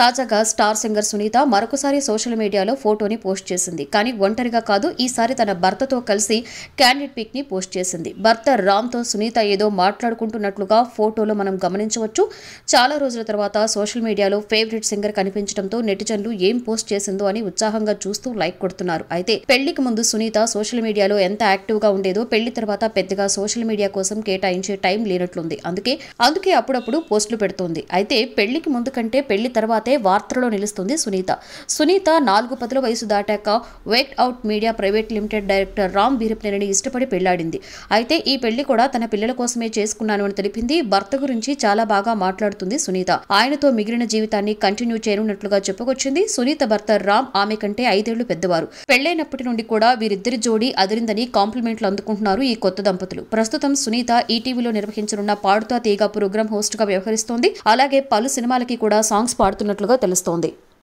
తాజాగా star singer Sunitha మరొకసారి social మీడియాలో ఫోటోని పోస్ట్ చేసింది కానీ ఒంటరిగా కాదు ఈసారి తన భర్తతో కలిసి క్యాండిడ్ పిక్ ని పోస్ట్ చేసింది భర్త రామ్తో సునీత ఏదో మాట్లాడుకుంటున్నట్లుగా ఫోటోలో మనం గమనించవచ్చు చాలా రోజుల తర్వాత సోషల్ మీడియాలో ఫేవరెట్ సింగర్ కనిపించడంతో నెటిజన్లు ఏం పోస్ట్ చేసిందో అని ఉత్సాహంగా చూస్తూ లైక్ కొడుతున్నారు అయితే పెళ్లికి ముందు సునీత సోషల్ మీడియాలో ఎంత యాక్టివ్గా ఉండేదో పెళ్లి తర్వాత పెద్దగా సోషల్ మీడియా కోసం కేటాయించే టైం లేనట్లుంది అందుకే అందుకే అప్పుడప్పుడు పోస్టులు పెడుతోంది అయితే పెళ్లికి ముందు కంటే పెళ్లి తర్వాత లేకపోతే వార్తల్లో నిలుస్తుంది సునీత సునీత నాలుగు పదుల వయసు దాటాక Wake Out Media Private Limited director Ram Veerapneni ఇష్టపడి పెళ్లాడింది అయితే ఈ పెళ్లి కూడా తన పిల్లల కోసమే చేసుకున్నాను అని తెలిపింది భర్త గురించి చాలా బాగా మాట్లాడుతుంది సునీత ఆయనతో మిగిలిన జీవితాన్ని కంటిన్యూ చేయనున్నట్లుగా చెప్పుకొచ్చింది సునీత భర్త రామ్ ఆమె కంటే ఐదేళ్లు పెద్దవారు పెళ్లైనప్పటి నుండి కూడా వీరిద్దరి జోడీ అదిరిందని కాంప్లిమెంట్లు అందుకుంటున్నారు ఈ కొత్త దంపతులు ప్రస్తుతం సునీత ఈటీవీలో నిర్వహించనున్న పాడుతా తీగా ప్రోగ్రాం హోస్ట్ గా వ్యవహరిస్తోంది అలాగే పలు సినిమాలకి కూడా సాంగ్స్ పాడుతున్నట్లు చేస్తున్నట్లుగా తెలుస్తోంది